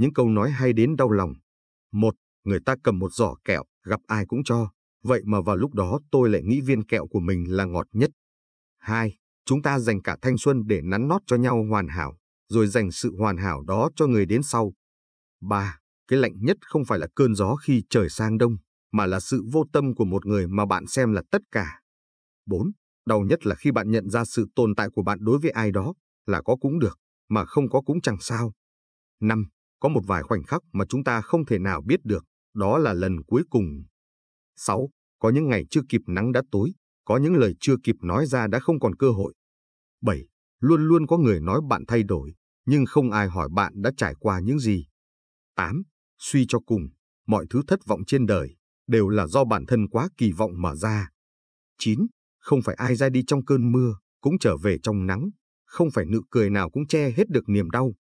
những câu nói hay đến đau lòng. Một, người ta cầm một giỏ kẹo, gặp ai cũng cho. Vậy mà vào lúc đó tôi lại nghĩ viên kẹo của mình là ngọt nhất. Hai, chúng ta dành cả thanh xuân để nắn nót cho nhau hoàn hảo, rồi dành sự hoàn hảo đó cho người đến sau. Ba, cái lạnh nhất không phải là cơn gió khi trời sang đông, mà là sự vô tâm của một người mà bạn xem là tất cả. Bốn, Đau nhất là khi bạn nhận ra sự tồn tại của bạn đối với ai đó, là có cũng được, mà không có cũng chẳng sao. Năm. Có một vài khoảnh khắc mà chúng ta không thể nào biết được, đó là lần cuối cùng. 6. Có những ngày chưa kịp nắng đã tối, có những lời chưa kịp nói ra đã không còn cơ hội. 7. Luôn luôn có người nói bạn thay đổi, nhưng không ai hỏi bạn đã trải qua những gì. 8. Suy cho cùng, mọi thứ thất vọng trên đời đều là do bản thân quá kỳ vọng mà ra. 9. Không phải ai ra đi trong cơn mưa, cũng trở về trong nắng, không phải nụ cười nào cũng che hết được niềm đau.